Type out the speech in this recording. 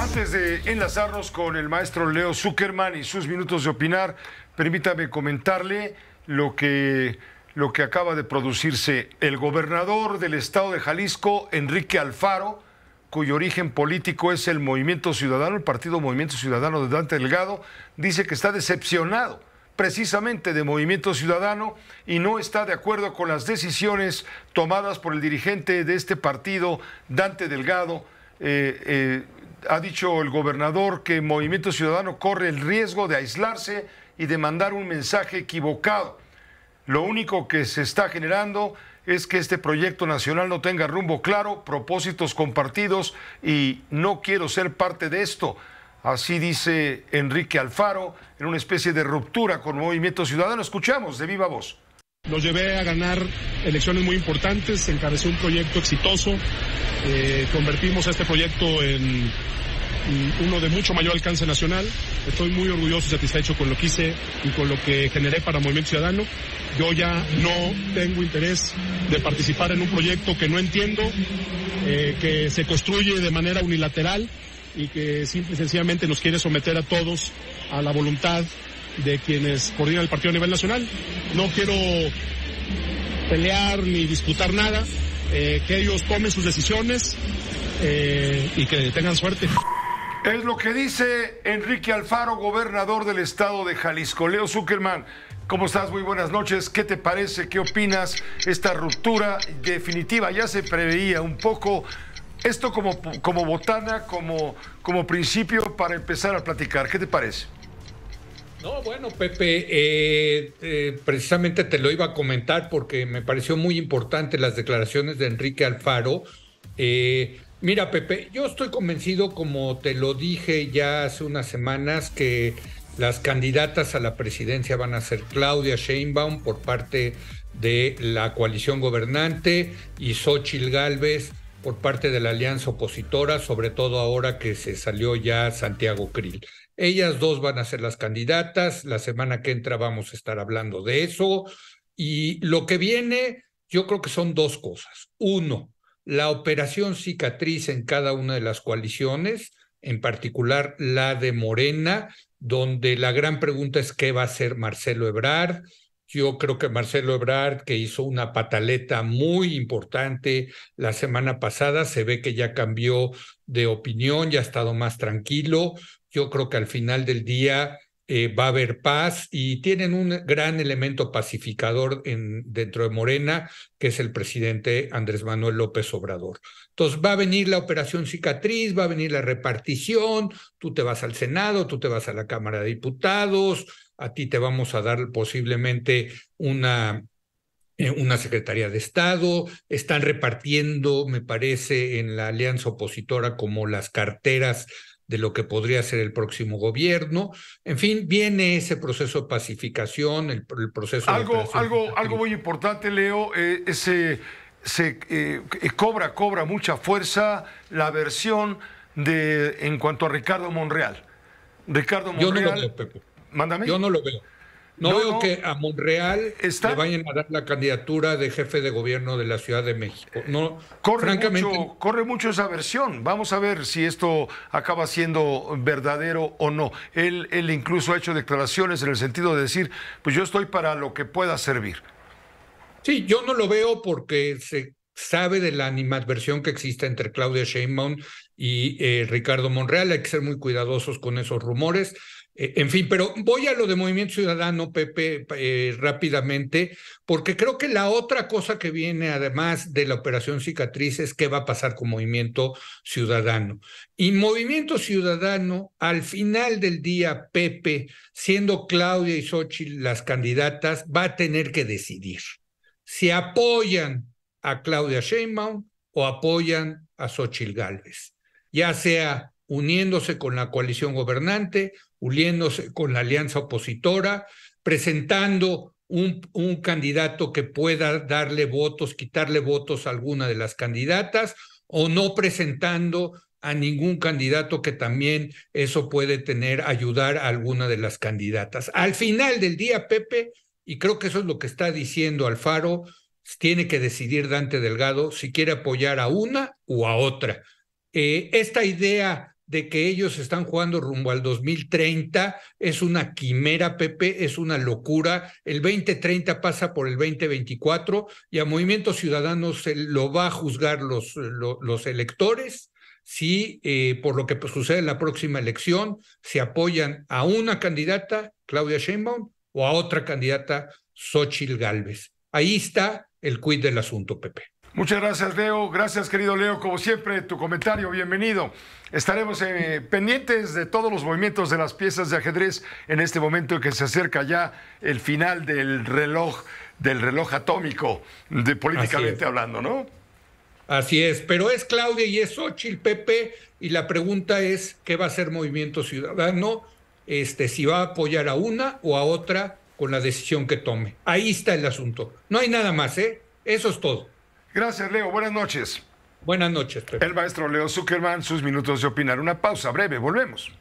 Antes de enlazarnos con el maestro Leo Zuckerman y sus minutos de opinar, permítame comentarle lo que, lo que acaba de producirse. El gobernador del estado de Jalisco, Enrique Alfaro, cuyo origen político es el Movimiento Ciudadano, el Partido Movimiento Ciudadano de Dante Delgado, dice que está decepcionado precisamente de Movimiento Ciudadano y no está de acuerdo con las decisiones tomadas por el dirigente de este partido, Dante Delgado. Eh, eh, ha dicho el gobernador que Movimiento Ciudadano corre el riesgo de aislarse y de mandar un mensaje equivocado. Lo único que se está generando es que este proyecto nacional no tenga rumbo claro, propósitos compartidos y no quiero ser parte de esto. Así dice Enrique Alfaro en una especie de ruptura con Movimiento Ciudadano. Escuchamos de viva voz. Nos llevé a ganar elecciones muy importantes, se un proyecto exitoso, eh, convertimos a este proyecto en uno de mucho mayor alcance nacional. Estoy muy orgulloso y satisfecho con lo que hice y con lo que generé para Movimiento Ciudadano. Yo ya no tengo interés de participar en un proyecto que no entiendo, eh, que se construye de manera unilateral y que simple y sencillamente nos quiere someter a todos a la voluntad de quienes coordinan el partido a nivel nacional. No quiero pelear ni disputar nada, eh, que ellos tomen sus decisiones eh, y que tengan suerte. Es lo que dice Enrique Alfaro, gobernador del estado de Jalisco. Leo Zuckerman, ¿Cómo estás? Muy buenas noches. ¿Qué te parece? ¿Qué opinas? Esta ruptura definitiva ya se preveía un poco. Esto como, como botana, como, como principio para empezar a platicar. ¿Qué te parece? No, bueno, Pepe, eh, eh, precisamente te lo iba a comentar porque me pareció muy importante las declaraciones de Enrique Alfaro. Eh, mira, Pepe, yo estoy convencido, como te lo dije ya hace unas semanas, que las candidatas a la presidencia van a ser Claudia Sheinbaum por parte de la coalición gobernante y Xochil Gálvez por parte de la alianza opositora, sobre todo ahora que se salió ya Santiago Krill. Ellas dos van a ser las candidatas, la semana que entra vamos a estar hablando de eso y lo que viene yo creo que son dos cosas. Uno, la operación cicatriz en cada una de las coaliciones, en particular la de Morena, donde la gran pregunta es qué va a hacer Marcelo Ebrard, yo creo que Marcelo Ebrard, que hizo una pataleta muy importante la semana pasada, se ve que ya cambió de opinión, ya ha estado más tranquilo. Yo creo que al final del día eh, va a haber paz y tienen un gran elemento pacificador dentro de Morena, que es el presidente Andrés Manuel López Obrador. Entonces va a venir la operación cicatriz, va a venir la repartición, tú te vas al Senado, tú te vas a la Cámara de Diputados, a ti te vamos a dar posiblemente una, eh, una Secretaría de Estado, están repartiendo, me parece, en la alianza opositora como las carteras de lo que podría ser el próximo gobierno. En fin, viene ese proceso de pacificación, el, proceso... Algo, de algo, algo muy importante, Leo, eh, Ese se, eh, cobra, cobra mucha fuerza la versión de en cuanto a Ricardo Monreal. Ricardo Monreal. Yo no lo yo no lo veo. No, veo que a Monreal le vayan a dar la candidatura de jefe de gobierno de la Ciudad de México. No, corre, mucho, corre mucho esa versión. Vamos a ver si esto acaba siendo verdadero o no. Él, él incluso ha hecho declaraciones en el sentido de decir, pues yo estoy para lo que pueda servir. Sí, yo no lo veo porque se sabe de la animadversión que existe entre Claudia Sheinbaum y eh, Ricardo Monreal. Hay que ser muy cuidadosos con esos rumores. Eh, en fin, pero voy a lo de Movimiento Ciudadano, Pepe, eh, rápidamente, porque creo que la otra cosa que viene, además de la operación cicatriz, es qué va a pasar con Movimiento Ciudadano. Y Movimiento Ciudadano, al final del día, Pepe, siendo Claudia y Xochitl las candidatas, va a tener que decidir si apoyan a Claudia Sheinbaum o apoyan a Xochitl Gálvez, ya sea uniéndose con la coalición gobernante, uniéndose con la alianza opositora, presentando un, un candidato que pueda darle votos, quitarle votos a alguna de las candidatas, o no presentando a ningún candidato que también eso puede tener, ayudar a alguna de las candidatas. Al final del día, Pepe, y creo que eso es lo que está diciendo Alfaro, tiene que decidir Dante Delgado si quiere apoyar a una o a otra. Eh, esta idea de que ellos están jugando rumbo al 2030 es una quimera, Pepe, es una locura. El 2030 pasa por el 2024 y a Movimiento Ciudadano se lo va a juzgar los, los, electores si eh, por lo que pues, sucede en la próxima elección se apoyan a una candidata, Claudia Sheinbaum, o a otra candidata, Xochitl Gálvez. Ahí está el quid del asunto, Pepe. Muchas gracias, Leo. Gracias, querido Leo. Como siempre, tu comentario, bienvenido. Estaremos eh, pendientes de todos los movimientos de las piezas de ajedrez en este momento en que se acerca ya el final del reloj, del reloj atómico, de políticamente hablando, ¿no? Así es, pero es Claudia y es Ochil Pepe, y la pregunta es: ¿qué va a hacer Movimiento Ciudadano? Este, si va a apoyar a una o a otra con la decisión que tome. Ahí está el asunto. No hay nada más, ¿eh? Eso es todo. Gracias, Leo. Buenas noches. Buenas noches. El maestro Leo Zuckerman, sus minutos de opinar. Una pausa breve, volvemos.